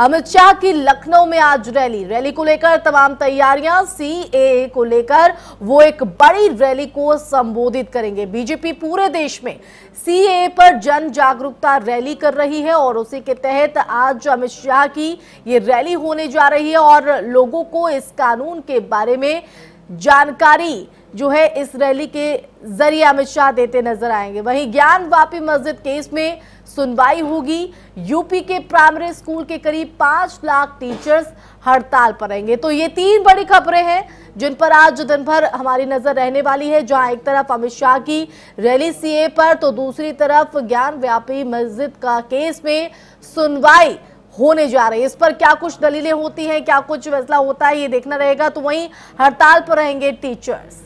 अमित शाह की लखनऊ में आज रैली रैली को लेकर तमाम तैयारियां सीएए को लेकर वो एक बड़ी रैली को संबोधित करेंगे बीजेपी पूरे देश में सीएए पर जन जागरूकता रैली कर रही है और उसी के तहत आज अमित शाह की ये रैली होने जा रही है और लोगों को इस कानून के बारे में जानकारी जो है इस रैली के जरिए अमित शाह देते नजर आएंगे वहीं ज्ञान वापी मस्जिद केस में सुनवाई होगी यूपी के प्राइमरी स्कूल के करीब पांच लाख टीचर्स हड़ताल पर रहेंगे तो ये तीन बड़ी खबरें हैं जिन पर आज दिन भर हमारी नजर रहने वाली है जहां एक तरफ अमित शाह की रैली सीए पर तो दूसरी तरफ ज्ञान व्यापी मस्जिद का केस में सुनवाई होने जा रही है इस पर क्या कुछ दलीलें होती हैं क्या कुछ फैसला होता है ये देखना रहेगा तो वहीं हड़ताल पर रहेंगे टीचर्स